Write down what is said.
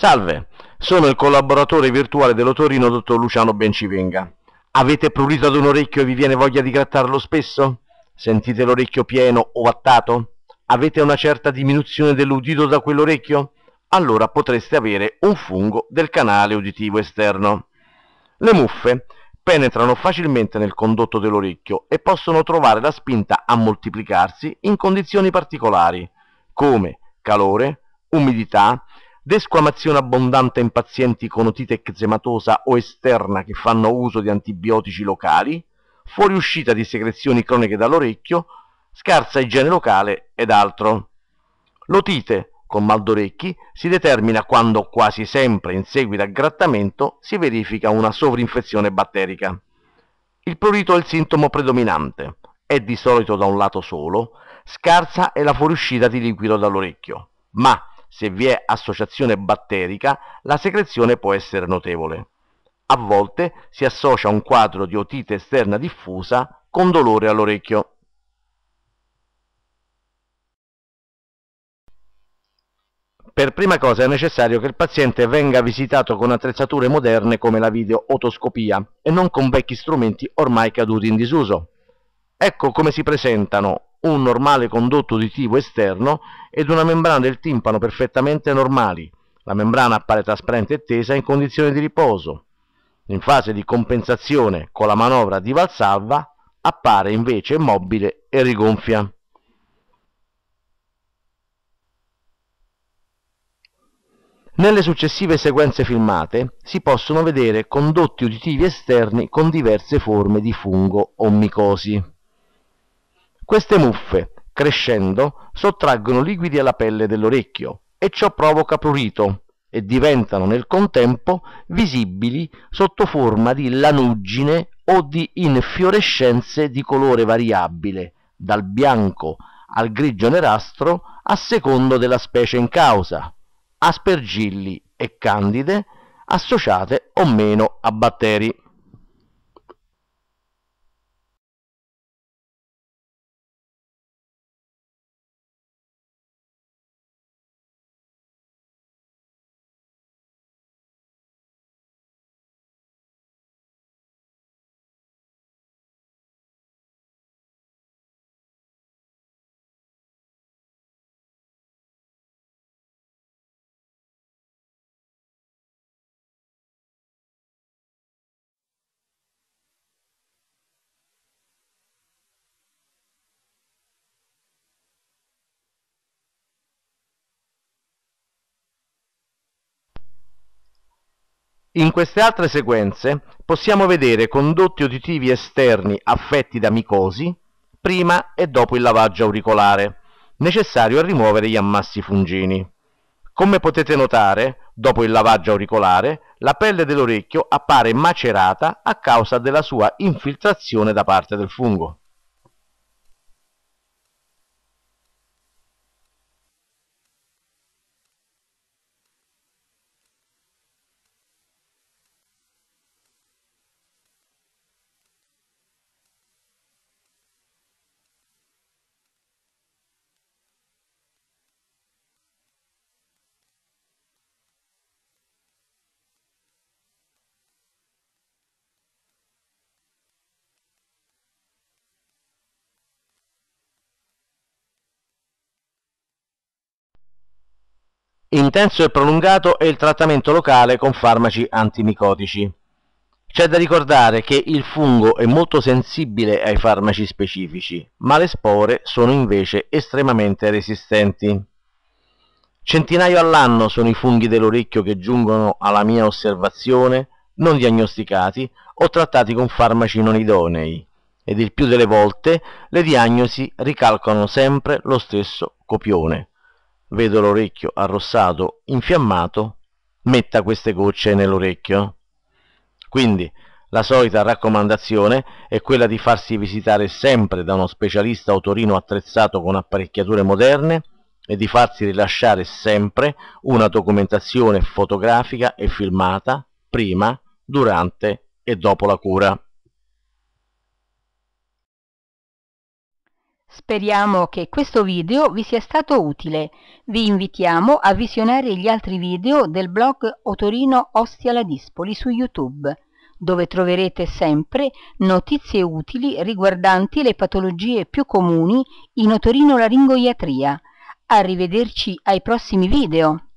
Salve, sono il collaboratore virtuale dell'Otorino, dottor Luciano Bencivenga. Avete prurito ad un orecchio e vi viene voglia di grattarlo spesso? Sentite l'orecchio pieno o vattato? Avete una certa diminuzione dell'udito da quell'orecchio? Allora potreste avere un fungo del canale uditivo esterno. Le muffe penetrano facilmente nel condotto dell'orecchio e possono trovare la spinta a moltiplicarsi in condizioni particolari, come calore, umidità, desquamazione abbondante in pazienti con otite eczematosa o esterna che fanno uso di antibiotici locali, fuoriuscita di secrezioni croniche dall'orecchio, scarsa igiene locale ed altro. L'otite con mal d'orecchi si determina quando quasi sempre in seguito a grattamento si verifica una sovrinfezione batterica. Il prurito è il sintomo predominante, è di solito da un lato solo, scarsa è la fuoriuscita di liquido dall'orecchio, ma se vi è associazione batterica, la secrezione può essere notevole. A volte si associa un quadro di otite esterna diffusa con dolore all'orecchio. Per prima cosa è necessario che il paziente venga visitato con attrezzature moderne come la videotoscopia e non con vecchi strumenti ormai caduti in disuso. Ecco come si presentano un normale condotto uditivo esterno ed una membrana del timpano perfettamente normali. La membrana appare trasparente e tesa in condizione di riposo. In fase di compensazione con la manovra di valsalva appare invece mobile e rigonfia. Nelle successive sequenze filmate si possono vedere condotti uditivi esterni con diverse forme di fungo o micosi. Queste muffe, crescendo sottraggono liquidi alla pelle dell'orecchio e ciò provoca prurito e diventano nel contempo visibili sotto forma di lanuggine o di infiorescenze di colore variabile, dal bianco al grigio nerastro a secondo della specie in causa, aspergilli e candide associate o meno a batteri. In queste altre sequenze possiamo vedere condotti uditivi esterni affetti da micosi prima e dopo il lavaggio auricolare, necessario a rimuovere gli ammassi fungini. Come potete notare, dopo il lavaggio auricolare, la pelle dell'orecchio appare macerata a causa della sua infiltrazione da parte del fungo. intenso e prolungato è il trattamento locale con farmaci antimicotici. C'è da ricordare che il fungo è molto sensibile ai farmaci specifici, ma le spore sono invece estremamente resistenti. Centinaio all'anno sono i funghi dell'orecchio che giungono alla mia osservazione non diagnosticati o trattati con farmaci non idonei ed il più delle volte le diagnosi ricalcano sempre lo stesso copione, vedo l'orecchio arrossato, infiammato, metta queste gocce nell'orecchio. Quindi la solita raccomandazione è quella di farsi visitare sempre da uno specialista otorino attrezzato con apparecchiature moderne e di farsi rilasciare sempre una documentazione fotografica e filmata prima, durante e dopo la cura. Speriamo che questo video vi sia stato utile. Vi invitiamo a visionare gli altri video del blog Otorino Ostia Ladispoli su YouTube, dove troverete sempre notizie utili riguardanti le patologie più comuni in otorino laringoiatria. Arrivederci ai prossimi video.